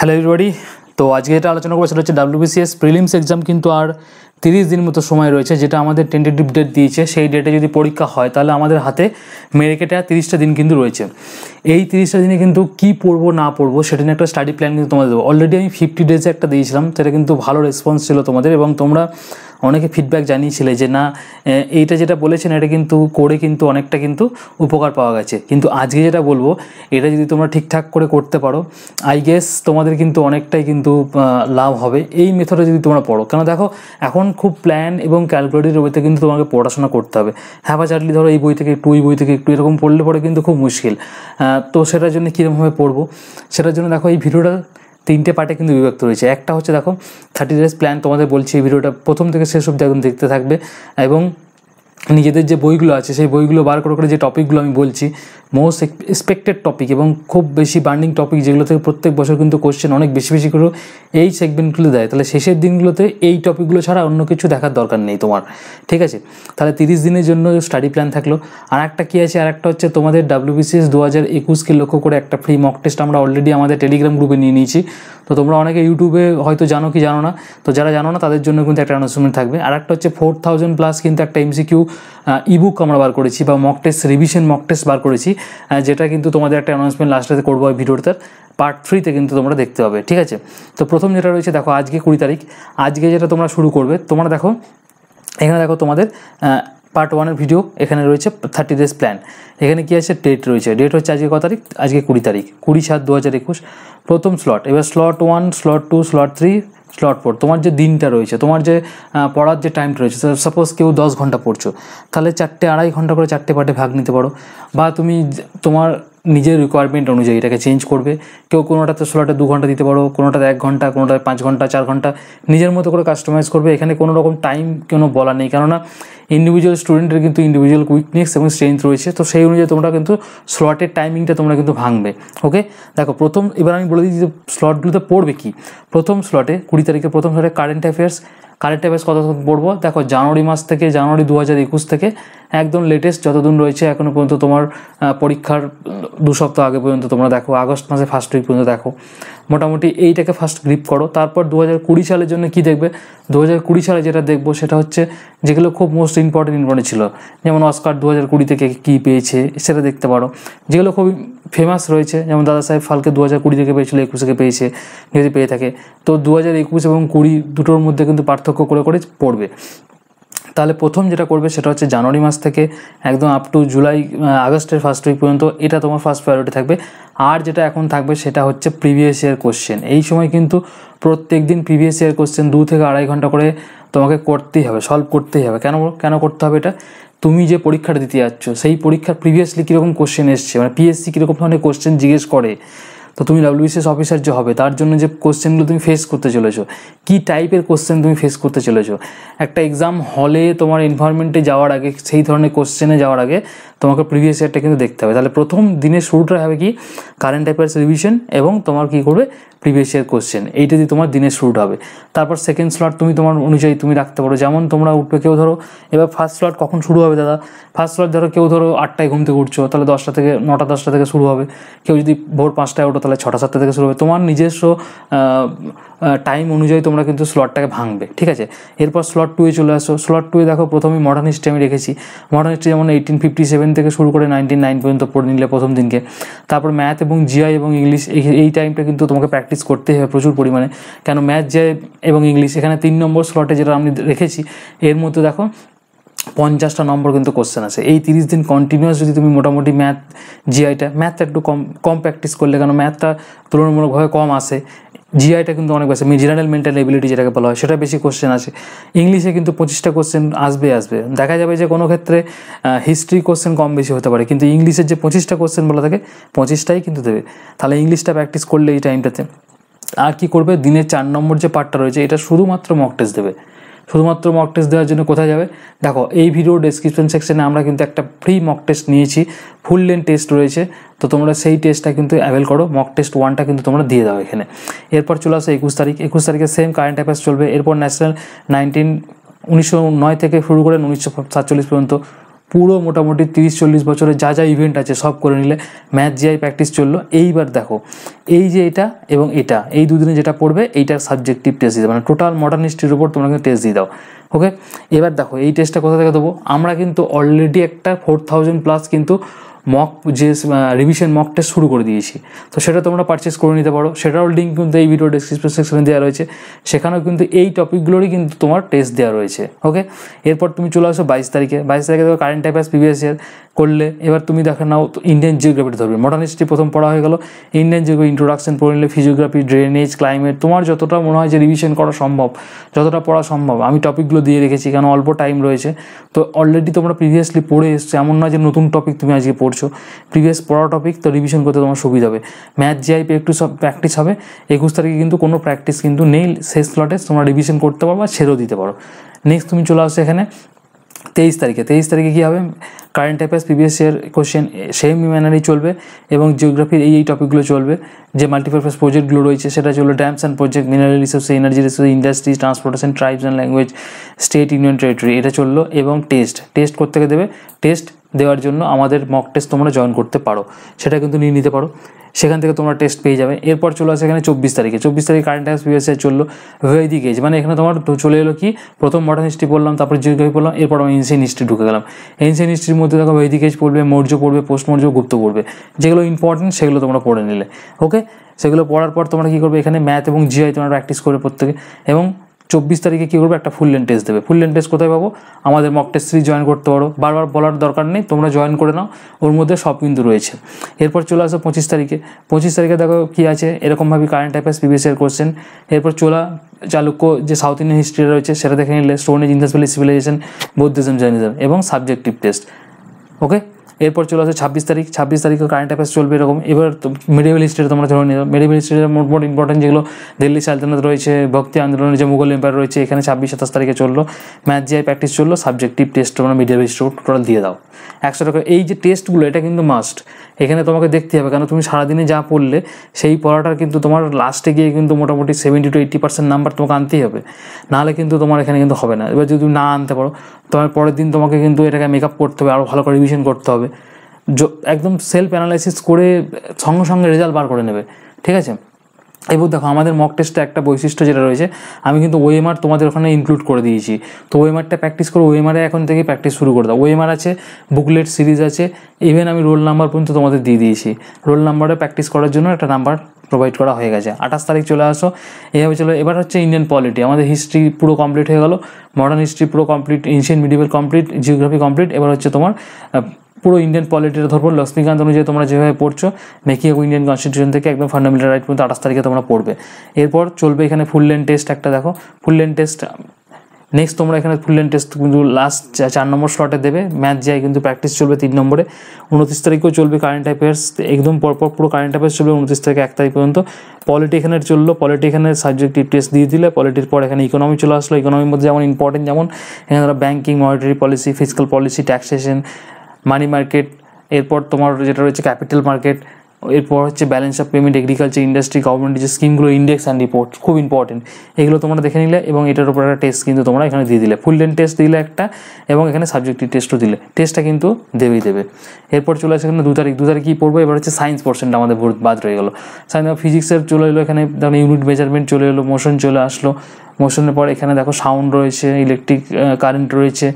hello everybody তো আজকে যেটা আলোচনা করবো সেটা হচ্ছে ডাব্লিউবিসিএস প্রিলিমস এক্সাম কিন্তু আর তিরিশ দিন মতো সময় রয়েছে যেটা আমাদের টেন্টেটিভ ডেট দিয়েছে সেই ডেটে যদি পরীক্ষা হয় তাহলে আমাদের হাতে মেরেকেটা তিরিশটা দিন কিন্তু রয়েছে এই তিরিশটা দিনে কিন্তু কী পড়বো না পড়বো সেটা নিয়ে একটা স্টাডি প্ল্যান কিন্তু তোমাদের দেবো অলরেডি আমি ফিফটি ডেজে একটা দিয়েছিলাম সেটা কিন্তু ভালো রেসপন্স ছিল তোমাদের এবং তোমরা অনেকে ফিডব্যাক জানিয়েছিলে যে না এইটা যেটা বলেছেন এটা কিন্তু করে কিন্তু অনেকটা কিন্তু উপকার পাওয়া গেছে কিন্তু আজকে যেটা বলবো এটা যদি তোমরা ঠিকঠাক করে করতে পারো আই গেস তোমাদের কিন্তু অনেকটাই কিন্তু লাভ হবে এই মেথডে যদি তোমরা পড়ো কেন দেখো এখন খুব প্ল্যান এবং ক্যালকুলেটের বইতে কিন্তু তোমাকে পড়াশোনা করতে হবে হ্যাঁ চাটলি ধরো এই বই থেকে একটু ওই বই থেকে একটু এরকম পড়লে পরে কিন্তু খুব মুশকিল তো সেটার জন্য কীরকমভাবে পড়বো সেটার জন্য দেখো এই ভিডিওটা তিনটে পার্টে কিন্তু বিভক্ত রয়েছে একটা হচ্ছে দেখো থার্টি ডেজ প্ল্যান তোমাদের বলছি এই ভিডিওটা প্রথম থেকে শেষ অব্দি একদম দেখতে থাকবে এবং নিজেদের যে বইগুলো আছে সেই বইগুলো বার করে করে যে টপিকগুলো আমি বলছি মোস্ট এক্সপেক্টেড টপিক এবং খুব বেশি বার্নিং টপিক যেগুলো থেকে প্রত্যেক বছর কিন্তু কোশ্চেন অনেক বেশি বেশি করে এই সেগমেন্টগুলো দেয় তাহলে শেষের দিনগুলোতে এই টপিকগুলো ছাড়া অন্য কিছু দেখার দরকার নেই তোমার ঠিক আছে তাহলে তিরিশ দিনের জন্য স্টাডি প্ল্যান থাকলো আর একটা কী আছে আর একটা হচ্ছে তোমাদের ডাব্লিউবিসিএস দু হাজার একুশকে লক্ষ্য করে একটা ফ্রি মক টেস্ট আমরা অলরেডি আমাদের টেলিগ্রাম গ্রুপে নিয়ে নিয়েছি তো তোমরা অনেকে ইউটিউবে হয়তো জানো কি জানো না তো যারা জানো না তাদের জন্য কিন্তু একটা অ্যানাউন্সমেন্ট থাকবে আর একটা হচ্ছে ফোর থাউজেন্ড প্লাস কিন্তু একটা এমসিকিউ ইবুক আমরা বার করেছি বা mock test revision mock test বার করেছি যেটা কিন্তু তোমাদের একটা অ্যানাউন্সমেন্ট লাস্টে করবো ওই ভিডিওটার পার্ট থ্রিতে কিন্তু তোমরা দেখতে পাবে ঠিক আছে তো প্রথম যেটা রয়েছে দেখো আজকে কুড়ি তারিখ আজকে যেটা তোমরা শুরু করবে তোমরা দেখো এখানে দেখো তোমাদের পার্ট ওয়ানের ভিডিও এখানে রয়েছে থার্টি ডেজ প্ল্যান এখানে কী আছে ডেট রয়েছে ডেট হচ্ছে আজকে ক তারিখ আজকে কুড়ি তারিখ কুড়ি সাত দু হাজার একুশ প্রথম স্লট এবার slot one slot two slot three slot four তোমার যে দিনটা রয়েছে তোমার যে পড়ার যে টাইমটা রয়েছে সাপোজ কেউ দশ ঘন্টা পড়ছো তাহলে চারটে আড়াই ঘন্টা করে চারটে পার্টে ভাগ নিতে পারো বা তুমি তোমার নিজের রিকোয়ারমেন্ট অনুযায়ী এটাকে চেঞ্জ করবে কেউ কোনোটাতে স্লটে দু ঘন্টা দিতে পারো কোনোটাতে এক ঘন্টা কোনোটাতে পাঁচ ঘন্টা চার ঘন্টা নিজের মতো করে কাস্টমাইজ করবে এখানে কোনো রকম টাইম কোনো বলা নেই কেননা ইন্ডিভিজুয়াল স্টুডেন্টের কিন্তু ইন্ডিভিজুয়াল উইকনেস এবং স্ট্রেংথ রয়েছে তো সেই অনুযায়ী তোমরা কিন্তু স্লটের টাইমিংটা তোমরা কিন্তু ভাঙবে ওকে দেখো প্রথম এবার আমি বলে দিই যে স্লটগুলোতে পড়বে কি প্রথম স্লটে কুড়ি তারিখে প্রথম স্লটে কারেন্ট অ্যাফেয়ার্স কারেন্ট অ্যাফেয়ার্স কত পড়বো দেখো জানুয়ারি মাস থেকে জানুয়ারি দু হাজার একুশ থেকে একদম লেটেস্ট যতদিন রয়েছে এখনও পর্যন্ত তোমার পরীক্ষার দু সপ্তাহ আগে পর্যন্ত তোমরা দেখো আগস্ট মাসে ফার্স্ট উইক পর্যন্ত দেখো মোটামুটি এইটাকে ফার্স্ট গ্রিপ করো তারপর দু হাজার কুড়ি সালের জন্য কী দেখবে দু হাজার কুড়ি সালে যেটা দেখবো সেটা হচ্ছে যেগুলো খুব মোস্ট ইম্পর্টেন্ট ইম্পর্টেন্ট ছিল যেমন অস্কার দু হাজার কুড়ি থেকে কী পেয়েছে সেটা দেখতে পারো যেগুলো খুব ফেমাস রয়েছে যেমন দাদা সাহেব ফালকে দু হাজার কুড়ি থেকে পেয়েছিল একুশেকে পেয়েছে যদি পেয়ে থাকে তো দু হাজার একুশ এবং কুড়ি দুটোর মধ্যে কিন্তু পার্থক্য করে করে পড়বে তাহলে প্রথম যেটা করবে সেটা হচ্ছে জানুয়ারি মাস থেকে একদম আপ টু জুলাই আগস্টের ফার্স্ট উইক পর্যন্ত এটা তোমার ফার্স্ট প্রায়োরিটি থাকবে আর যেটা এখন থাকবে সেটা হচ্ছে প্রিভিয়াস ইয়ার কোশ্চেন এই সময় কিন্তু প্রত্যেক দিন প্রিভিয়াস ইয়ার কোশ্চেন দু থেকে আড়াই ঘন্টা করে তোমাকে করতেই হবে সলভ করতেই হবে কেন কেন করতে হবে এটা তুমি যে পরীক্ষাটা দিতে যাচ্ছ সেই পরীক্ষার প্রিভিয়াসলি কীরকম কোশ্চেন এসছে মানে পিএসসি কীরকম ধরনের কোশ্চেন জিজ্ঞেস করে তো তুমি ডাব্লিউবিসিএস অফিসার যে হবে তার জন্য যে কোশ্চেনগুলো তুমি ফেস করতে চলেছো কি টাইপের কোশ্চেন তুমি ফেস করতে চলেছো একটা এক্সাম হলে তোমার এনভায়রনমেন্টে যাওয়ার আগে সেই ধরনের কোশ্চেনে যাওয়ার আগে তোমাকে প্রিভিয়াস ইয়ারটা কিন্তু দেখতে হবে তাহলে প্রথম দিনের শুরুটা হবে কি কারেন্ট অ্যাফেয়ার্স রিভিশন এবং তোমার কি করবে প্রিভিয়াস ইয়ার কোশ্চেন এইটা দিয়ে তোমার দিনের শুরুটা হবে তারপর সেকেন্ড স্লট তুমি তোমার অনুযায়ী তুমি রাখতে পারো যেমন তোমরা উঠবে কেউ ধরো এবার ফার্স্ট স্লট কখন শুরু হবে দাদা ফার্স্ট স্লট ধরো কেউ ধরো আটটায় ঘুম থেকে উঠছো তাহলে দশটা থেকে নটা দশটা থেকে শুরু হবে কেউ যদি ভোর পাঁচটায় ওঠো সকালে ছটা সাতটা থেকে শুরু হবে তোমার নিজস্ব টাইম অনুযায়ী তোমরা কিন্তু স্লটটাকে ভাঙবে ঠিক আছে এরপর স্লট টুয়ে চলে আসো স্লট টুয়ে দেখো প্রথমেই মডার্ন হিস্ট্রি আমি রেখেছি মডার্ন হিস্ট্রি যেমন এইটিন ফিফটি সেভেন থেকে শুরু করে নাইনটিন নাইন পর্যন্ত পড়ে নিলে প্রথম দিনকে তারপর ম্যাথ এবং জিআই এবং ইংলিশ এই টাইমটা কিন্তু তোমাকে প্র্যাকটিস করতে হবে প্রচুর পরিমাণে কেন ম্যাথ জিআই এবং ইংলিশ এখানে তিন নম্বর স্লটে যেটা আমি রেখেছি এর মধ্যে দেখো পঞ্চাশটা নম্বর কিন্তু কোশ্চেন আছে এই তিরিশ দিন কন্টিনিউয়াস যদি তুমি মোটামুটি ম্যাথ জিআইটা ম্যাথটা একটু কম কম প্র্যাকটিস করলে কেন ম্যাথটা তুলনামূলকভাবে কম আসে জিআইটা কিন্তু অনেক বেশি জেনারেল মেন্টাল এবিলিটি যেটাকে বলা হয় সেটা বেশি কোশ্চেন আসে ইংলিশে কিন্তু পঁচিশটা কোশ্চেন আসবে আসবে দেখা যাবে যে কোনো ক্ষেত্রে হিস্ট্রি কোশ্চেন কম বেশি হতে পারে কিন্তু ইংলিশের যে পঁচিশটা কোশ্চেন বলা থাকে পঁচিশটাই কিন্তু দেবে তাহলে ইংলিশটা প্র্যাকটিস করলে এই টাইমটাতে আর কি করবে দিনের চার নম্বর যে পার্টটা রয়েছে এটা শুধুমাত্র মক টেস্ট দেবে শুধুমাত্র মক টেস্ট দেওয়ার জন্য কোথায় যাবে দেখো এই ভিডিও ডিসক্রিপশন সেকশানে আমরা কিন্তু একটা ফ্রি মক টেস্ট নিয়েছি ফুল লেন টেস্ট রয়েছে তো তোমরা সেই টেস্টটা কিন্তু অ্যাভেল করো মক টেস্ট ওয়ানটা কিন্তু তোমরা দিয়ে দাও এখানে এরপর চলে আসো একুশ তারিখ একুশ তারিখে সেম কারেন্ট অ্যাফেয়ার্স চলবে এরপর ন্যাশনাল নাইনটিন উনিশশো নয় থেকে শুরু করে উনিশশো সাতচল্লিশ পর্যন্ত পুরো মোটামুটি তিরিশ চল্লিশ বছরে যা যা ইভেন্ট আছে সব করে নিলে ম্যাথ জিআই প্র্যাকটিস চললো এইবার দেখো এই যে এটা এবং এটা এই দুদিনে যেটা পড়বে এইটার সাবজেক্টিভ টেস্ট দিতে মানে টোটাল মডার্ন হিস্ট্রির উপর তোমরা কিন্তু টেস্ট দিয়ে দাও ওকে এবার দেখো এই টেস্টটা কোথা থেকে দেবো আমরা কিন্তু অলরেডি একটা ফোর থাউজেন্ড প্লাস কিন্তু মক যে রিভিশন মক টেস্ট শুরু করে দিয়েছি তো সেটা তোমরা পারচেস করে নিতে পারো সেটারও লিঙ্ক কিন্তু এই ভিডিও ডিসক্রিপশন সেকশনে দেওয়া রয়েছে সেখানেও কিন্তু এই টপিকগুলোরই কিন্তু তোমার টেস্ট দেওয়া রয়েছে ওকে এরপর তুমি চলে আসো বাইশ তারিখে বাইশ তারিখে তো কারেন্ট অ্যাফেয়ার্স প্রিভিয়াস ইয়ার করলে এবার তুমি দেখে নাও ইন্ডিয়ান জিওগ্রাফিটা ধরবে মডার্ন হিস্ট্রি প্রথম পড়া হয়ে গেল ইন্ডিয়ান জিওগ্রাফি ইন্ট্রোডাকশন পড়ে নিলে ফিজিওগ্রাফি ড্রেনেজ ক্লাইমেট তোমার যতটা মনে হয় যে রিভিশন করা সম্ভব যতটা পড়া সম্ভব আমি টপিকগুলো দিয়ে রেখেছি কেন অল্প টাইম রয়েছে তো অলরেডি তোমরা প্রিভিয়াসলি পড়ে এসছো এমন নয় যে নতুন টপিক তুমি আজকে পড়ছো প্রিভিয়াস পড়া টপিক তো রিভিশন করতে তোমার সুবিধা হবে ম্যাথ পে একটু সব প্র্যাকটিস হবে একুশ তারিখে কিন্তু কোনো প্র্যাকটিস কিন্তু নেই শেষ লটে তোমরা রিভিশন করতে পারো বা ছেড়েও দিতে পারো নেক্সট তুমি চলে আসো এখানে তেইশ তারিখে তেইশ তারিখে কী হবে current affairs previous year question same ম্যানারই চলবে এবং জিওগ্রাফির এই এই টপিকগুলো চলবে যে মাল্টিপারপাস প্রজেক্টগুলো রয়েছে সেটা চলবে dams and project mineral resource energy resource industries transportation tribes and language state union territory এটা চললো এবং টেস্ট টেস্ট করতে দেবে টেস্ট দেওয়ার জন্য আমাদের মক টেস্ট তোমরা জয়েন করতে পারো সেটা কিন্তু নিয়ে নিতে পারো সেখান থেকে তোমরা টেস্ট পেয়ে যাবে এরপর চলে আসে এখানে চব্বিশ তারিখে চব্বিশ তারিখে কারেন্ট অ্যাফেয়ার্স এ চললো ভেদিকেজ মানে এখানে তোমার চলে এলো কি প্রথম মডার্ন হিস্ট্রি পড়লাম তারপর জিওগ্রাফি পড়লাম এরপর আমি এনসিয়ান হিস্ট্রি ঢুকে গেলাম এনসিয়ান হিস্ট্রির মধ্যে দেখো ভেদিক পড়বে মৌর্য পড়বে পোস্ট মৌর্য গুপ্ত পড়বে যেগুলো ইম্পর্টেন্ট সেগুলো তোমরা পড়ে নিলে ওকে সেগুলো পড়ার পর তোমরা কী করবে এখানে ম্যাথ এবং জিআই তোমরা প্র্যাকটিস করে প্রত্যেকে এবং চব্বিশ তারিখে কী করবো একটা ফুল লেন টেস্ট দেবে ফুল লেন টেস্ট কোথায় পাবো আমাদের মক টেস্ট সিরিজ জয়েন করতে পারো বারবার বলার দরকার নেই তোমরা জয়েন করে নাও ওর মধ্যে সব কিন্তু রয়েছে এরপর চলে আসো পঁচিশ তারিখে পঁচিশ তারিখে দেখো কী আছে এরকমভাবে কারেন্ট অ্যাফেয়ার্স প্রিভিয়াসের কোশ্চেন এরপর চোলা চালুক্য যে সাউথ ইন্ডিয়ান হিস্ট্রি রয়েছে সেটা দেখে নিলে stone Indus civilisation Buddhism Jainism এবং সাবজেক্টিভ টেস্ট ওকে এরপর চলে আসে ছাব্বিশ তারিখ ছাব্বিশ তারিখে কারেন্ট অ্যাফেয়ার্স চলবে এরকম এবার মেডিভেল হিস্ট্রি তোমরা ধরে নিও মেডিভেল হিস্ট্রির মোট মোট ইম্পর্টেন্ট যেগুলো দিল্লি সালতানাত রয়েছে ভক্তি আন্দোলনের যে মুঘল এম্পায়ার রয়েছে এখানে ছাব্বিশ সাতাশ তারিখে চললো ম্যাথ জিআই প্র্যাকটিস চললো সাবজেক্টিভ টেস্ট তোমরা মিডিয়াল হিস্ট্রি টোটাল দিয়ে দাও একশো টাকা এই যে টেস্টগুলো এটা কিন্তু মাস্ট এখানে তোমাকে দেখতে হবে কারণ তুমি সারাদিনে যা পড়লে সেই পড়াটার কিন্তু তোমার লাস্টে গিয়ে কিন্তু মোটামুটি seventy two eighty percent number তোমাকে আনতেই হবে নাহলে কিন্তু তোমার এখানে কিন্তু হবে না এবার যদি না আনতে পারো তোমার পরের দিন তোমাকে কিন্তু এটাকে মেকআপ করতে হবে আরও ভালো করে রিভিশন করতে হবে জো একদম সেলফ অ্যানালাইসিস করে সঙ্গে সঙ্গে রেজাল্ট বার করে নেবে ঠিক আছে এবার দেখো আমাদের মক টেস্টে একটা বৈশিষ্ট্য যেটা রয়েছে আমি কিন্তু ওএমআর তোমাদের ওখানে ইনক্লুড করে দিয়েছি তো ওএমআরটা প্র্যাকটিস করো ওএমআরে এখন থেকে প্র্যাকটিস শুরু করে দাও ওএমআর আছে বুকলেট সিরিজ আছে ইভেন আমি রোল নাম্বার পর্যন্ত তোমাদের দিয়ে দিয়েছি রোল নাম্বারে প্র্যাকটিস করার জন্য একটা নাম্বার প্রোভাইড করা হয়ে গেছে আঠাশ তারিখ চলে আসো এভাবে চলো এবার হচ্ছে ইন্ডিয়ান পলিটি আমাদের হিস্ট্রি পুরো কমপ্লিট হয়ে গেল মডার্ন হিস্ট্রি পুরো complete ancient medieval complete geography complete এবার হচ্ছে তোমার পুরো ইন্ডিয়ান পলিটিটা ধরবো লক্ষ্মীকান্ত অনুযায়ী তোমরা যেভাবে পড়ছো মেকিং ইন্ডিয়ান কনস্টিটিউশন থেকে একদম ফান্ডামেন্টাল রাইট পর্যন্ত আঠাশ তারিখে তোমরা পড়বে এরপর চলবে এখানে ফুল লেন টেস্ট একটা দেখো ফুল লেন টেস্ট নেক্সট তোমরা এখানে ফুল লেন টেস্ট কিন্তু লাস্ট চার নম্বর স্লটে দেবে ম্যাচ যায় কিন্তু প্র্যাকটিস চলবে তিন নম্বরে উনত্রিশ তারিখেও চলবে কারেন্ট অ্যাফেয়ার্স একদম পরপর পুরো কারেন্ট অ্যাফেয়ার্স চলবে উনত্রিশ থেকে এক তারিখ পর্যন্ত পলিটি এখানে চললো পলিটি এখানে টেস্ট দিয়ে দিলে পলিটির পর এখানে ইকোনমি চলে আসলো ইকোনমির মধ্যে যেমন ইম্পর্টেন্ট যেমন এখানে ধরো banking monetary policy physical policy taxation money market এরপর তোমার যেটা রয়েছে ক্যাপিটাল মার্কেট এরপর হচ্ছে balance of payment agriculture industry গভর্নমেন্টের যে স্কিমগুলো ইন্ডেক্স অ্যান্ড রিপোর্ট খুব ইম্পর্টেন্ট এগুলো তোমরা দেখে নিলে এবং এটার উপর একটা টেস্ট কিন্তু তোমরা এখানে দিয়ে দিলে ফুল লেন টেস্ট দিলে একটা এবং এখানে সাবজেক্টিভ টেস্টও দিলে টেস্টটা কিন্তু দেবেই দেবে এরপর চলে আসে এখানে দু তারিখ দু তারিখ কী পড়বো এবার হচ্ছে সায়েন্স পোর্শনটা আমাদের বাদ রয়ে গেলো সায়েন্স অফ ফিজিক্সের চলে এলো এখানে ধরো ইউনিট মেজারমেন্ট চলে এলো মোশন চলে আসলো মোশনের পর এখানে দেখো সাউন্ড রয়েছে ইলেকট্রিক কারেন্ট রয়েছে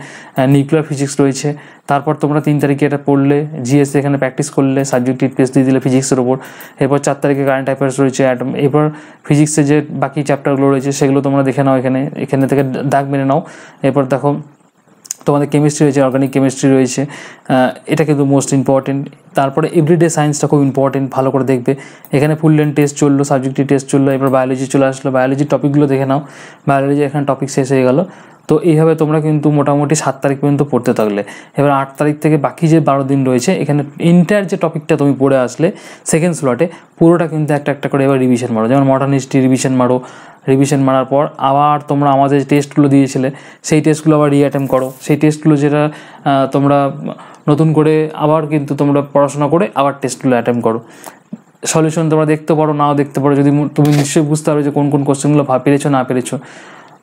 নিউক্লিয়ার ফিজিক্স রয়েছে তারপর তোমরা তিন তারিখে এটা পড়লে জিএসসি এখানে প্র্যাকটিস করলে সাবজেক্টিভ টেস্ট দিয়ে দিলে ফিজিক্সের ওপর এরপর চার তারিখে কারেন্ট অ্যাফেয়ার্স রয়েছে অ্যাটম এরপর ফিজিক্সের যে বাকি চ্যাপ্টারগুলো রয়েছে সেগুলো তোমরা দেখে নাও এখানে এখানে থেকে দাগ মেনে নাও এরপর দেখো তোমাদের কেমিস্ট্রি রয়েছে অর্গানিক কেমিস্ট্রি রয়েছে এটা কিন্তু মোস্ট ইম্পর্টেন্ট তারপরে এভরিডে সায়েন্সটা খুব ইম্পর্টেন্ট ভালো করে দেখবে এখানে ফুল লেন টেস্ট চললো সাবজেক্টিভ টেস্ট চললো এরপর বায়োলজি চলে আসলো বায়োলজির টপিকগুলো দেখে নাও বায়োলজি এখানে টপিক শেষ হয়ে গেলো তো এইভাবে তোমরা কিন্তু মোটামুটি সাত তারিখ পর্যন্ত পড়তে থাকলে এবার আট তারিখ থেকে বাকি যে বারো দিন রয়েছে এখানে এন্টায়ার যে টপিকটা তুমি পড়ে আসলে সেকেন্ড স্লটে পুরোটা কিন্তু একটা একটা করে এবার রিভিশন মারো যেমন মডার্ন হিস্ট্রি রিভিশন মারো রিভিশন মারার পর আবার তোমরা আমাদের টেস্টগুলো দিয়েছিলে সেই টেস্টগুলো আবার রিঅ্যাটেম্প করো সেই টেস্টগুলো যেটা তোমরা নতুন করে আবার কিন্তু তোমরা পড়াশোনা করে আবার টেস্টগুলো অ্যাটেম্প করো সলিউশন তোমরা দেখতে পারো নাও দেখতে পারো যদি তুমি নিশ্চয়ই বুঝতে পারো যে কোন কোন কোশ্চেনগুলো পেরেছো না পেরেছো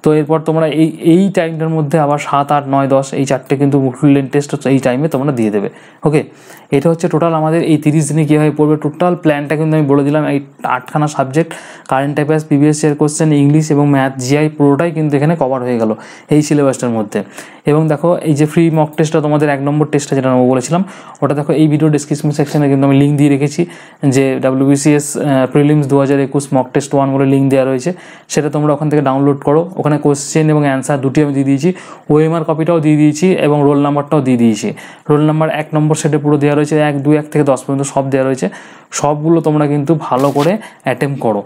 তো এরপর তোমরা এই এই টাইমটার মধ্যে আবার সাত আট নয় দশ এই চারটে কিন্তু মুখলেন টেস্ট এই টাইমে তোমরা দিয়ে দেবে ওকে এটা হচ্ছে টোটাল আমাদের এই তিরিশ দিনে কীভাবে পড়বে টোটাল প্ল্যানটা কিন্তু আমি বলে দিলাম এই আটখানা subject current affairs previous year question English এবং ম্যাথ জিআই পুরোটাই কিন্তু এখানে কভার হয়ে গেল এই সিলেবাসটার মধ্যে এবং দেখো এই যে ফ্রি মক টেস্টটা তোমাদের এক নম্বর টেস্টটা যেটা আমি বলেছিলাম ওটা দেখো এই ভিডিও ডিসক্রিপশন সেকশনে কিন্তু আমি লিঙ্ক দিয়ে রেখেছি যে ডাব্লিউবিসিএস প্রিলিমস দু হাজার একুশ মক টেস্ট ওয়ান বলে লিঙ্ক দেওয়া রয়েছে সেটা তোমরা ওখান থেকে ডাউনলোড করো ওখানে ওখানে কোশ্চেন এবং অ্যান্সার দুটি আমি দিয়ে দিয়েছি ওএমআর কপিটাও দিয়ে দিয়েছি এবং রোল নাম্বারটাও দিয়ে দিয়েছি রোল নাম্বার এক নম্বর সেটে পুরো দেওয়া রয়েছে এক দুই এক থেকে দশ পর্যন্ত সব দেওয়া রয়েছে সবগুলো তোমরা কিন্তু ভালো করে অ্যাটেম্প করো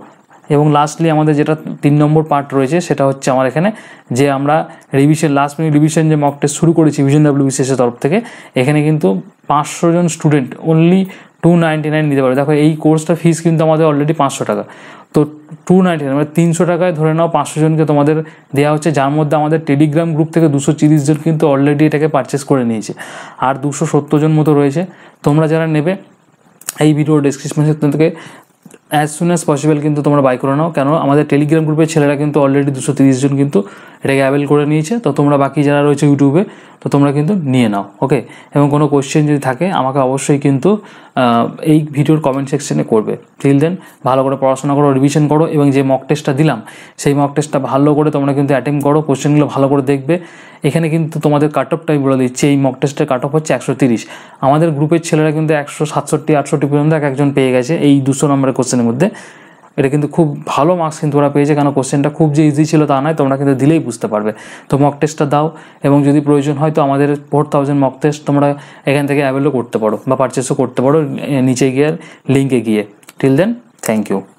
এবং লাস্টলি আমাদের যেটা তিন নম্বর পার্ট রয়েছে সেটা হচ্ছে আমার এখানে যে আমরা রিভিশন লাস্ট মিনিট রিভিশন যে মক টেস্ট শুরু করেছি ভিশন ডাব্লিউ বিসিএসের তরফ থেকে এখানে কিন্তু পাঁচশো জন student only two ninety nine নিতে পারবে দেখো এই কোর্সটা ফিস কিন্তু আমাদের অলরেডি পাঁচশো টাকা তো টু নাইনটি নাইন মানে তিনশো টাকায় ধরে নাও পাঁচশো জনকে তোমাদের দেওয়া হচ্ছে যার মধ্যে আমাদের টেলিগ্রাম গ্রুপ থেকে দুশো তিরিশ জন কিন্তু অলরেডি এটাকে পারচেস করে নিয়েছে আর দুশো সত্তর জন মতো রয়েছে তোমরা যারা নেবে এই ভিডিও ডিসক্রিপশন থেকে অ্যাজ সুন অ্যাজ পসিবল কিন্তু তোমরা বাই করে নাও কেন আমাদের টেলিগ্রাম গ্রুপের ছেলেরা কিন্তু অলরেডি দুশো তিরিশ জন কিন্তু এটাকে অ্যাভেল করে নিয়েছে তো তোমরা বাকি যারা রয়েছে ইউটিউবে তো তোমরা কিন্তু নিয়ে নাও ওকে এবং কোনো কোয়েশ্চেন যদি থাকে আমাকে অবশ্যই কিন্তু এই ভিডিওর কমেন্ট সেকশনে করবে টিল দেন ভালো করে পড়াশোনা করো রিভিশন করো এবং যে মক টেস্টটা দিলাম সেই মক টেস্টটা ভালো করে তোমরা কিন্তু অ্যাটেম্প করো কোশ্চেনগুলো ভালো করে দেখবে এখানে কিন্তু তোমাদের কাট অফটা আমি বলে দিচ্ছি এই মক টেস্টের কাট অফ হচ্ছে একশো তিরিশ আমাদের গ্রুপের ছেলেরা কিন্তু একশো সাতষট্টি আটষট্টি পর্যন্ত এক একজন পেয়ে গেছে এই দুশো নম্বরের কোশ্চেনের মধ্যে এটা কিন্তু খুব ভালো মার্কস কিন্তু ওরা পেয়েছে কেন কোশ্চেনটা খুব যে ইজি ছিল তা নয় তোমরা কিন্তু দিলেই বুঝতে পারবে তো মক টেস্টটা দাও এবং যদি প্রয়োজন হয় তো আমাদের ফোর থাউজেন্ড মক টেস্ট তোমরা এখান থেকে অ্যাভেলও করতে পারো বা পারচেসও করতে পারো নিচে গিয়ে লিঙ্কে গিয়ে টিল দেন থ্যাংক ইউ